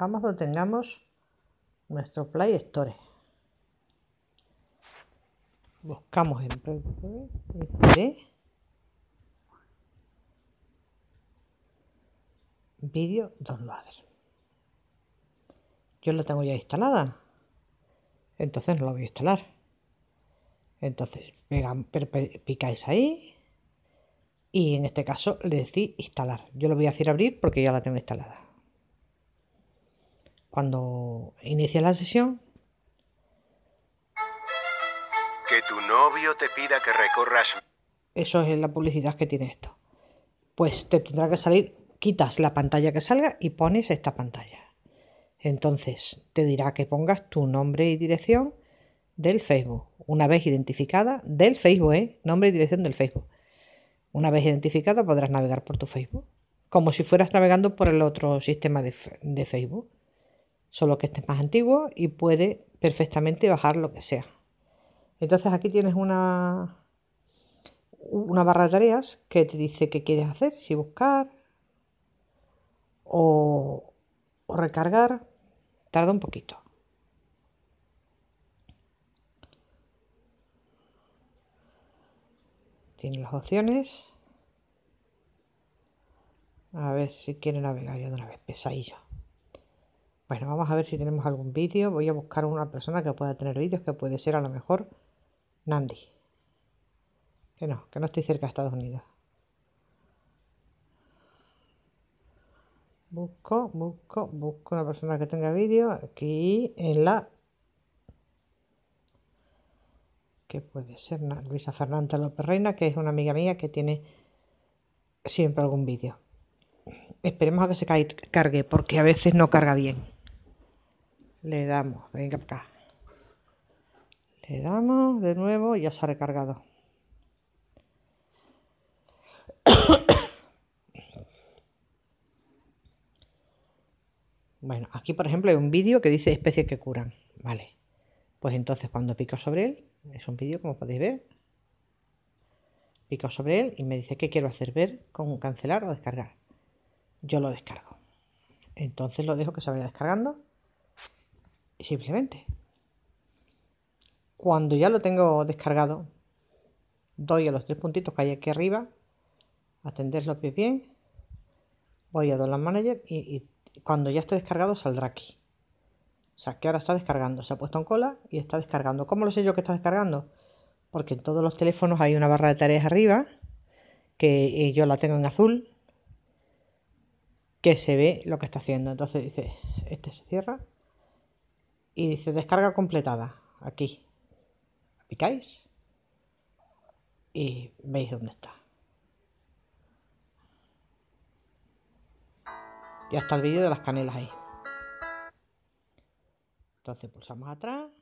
Amazon tengamos nuestro Play Store. Buscamos en Play Store este. Video Downloader. Yo la tengo ya instalada. Entonces no la voy a instalar. Entonces pegan, picáis ahí y en este caso le decís instalar. Yo lo voy a decir abrir porque ya la tengo instalada cuando inicia la sesión. Que tu novio te pida que recorras. Eso es la publicidad que tiene esto. Pues te tendrá que salir, quitas la pantalla que salga y pones esta pantalla. Entonces te dirá que pongas tu nombre y dirección del Facebook. Una vez identificada del Facebook, ¿eh? Nombre y dirección del Facebook. Una vez identificada podrás navegar por tu Facebook. Como si fueras navegando por el otro sistema de Facebook solo que este es más antiguo y puede perfectamente bajar lo que sea. Entonces aquí tienes una, una barra de tareas que te dice qué quieres hacer, si buscar o, recargar. Tarda un poquito. Tiene las opciones. A ver si quiere navegar ya de una vez, pesadilla. Bueno, vamos a ver si tenemos algún vídeo. Voy a buscar una persona que pueda tener vídeos, que puede ser a lo mejor Nandi. Que no, que no estoy cerca de Estados Unidos. Busco, busco, busco una persona que tenga vídeo aquí en la... Que puede ser Luisa Fernanda López Reina, que es una amiga mía que tiene siempre algún vídeo. Esperemos a que se cargue, porque a veces no carga bien. Le damos, venga acá. Le damos de nuevo y ya se ha recargado. bueno, aquí por ejemplo hay un vídeo que dice especies que curan. Vale. Pues entonces cuando pico sobre él, es un vídeo como podéis ver, pico sobre él y me dice que quiero hacer ver con cancelar o descargar. Yo lo descargo. Entonces lo dejo que se vaya descargando Simplemente. Cuando ya lo tengo descargado, doy a los tres puntitos que hay aquí arriba, Atenderlo bien, voy a Dollar Manager y cuando ya esté descargado saldrá aquí. O sea, que ahora está descargando. Se ha puesto en cola y está descargando. ¿Cómo lo sé yo que está descargando? Porque en todos los teléfonos hay una barra de tareas arriba, que eh, yo la tengo en azul, que se ve lo que está haciendo. Entonces dice, este se cierra, y dice descarga completada, aquí. Picáis y veis dónde está. Y hasta el vídeo de las canelas ahí. Entonces pulsamos atrás